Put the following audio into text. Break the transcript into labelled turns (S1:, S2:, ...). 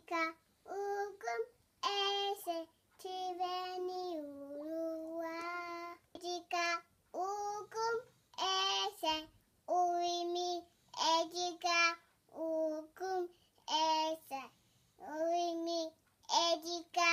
S1: fica o com esse tiver lua. Dica o com esse o imi é dica o com essa o imi é dica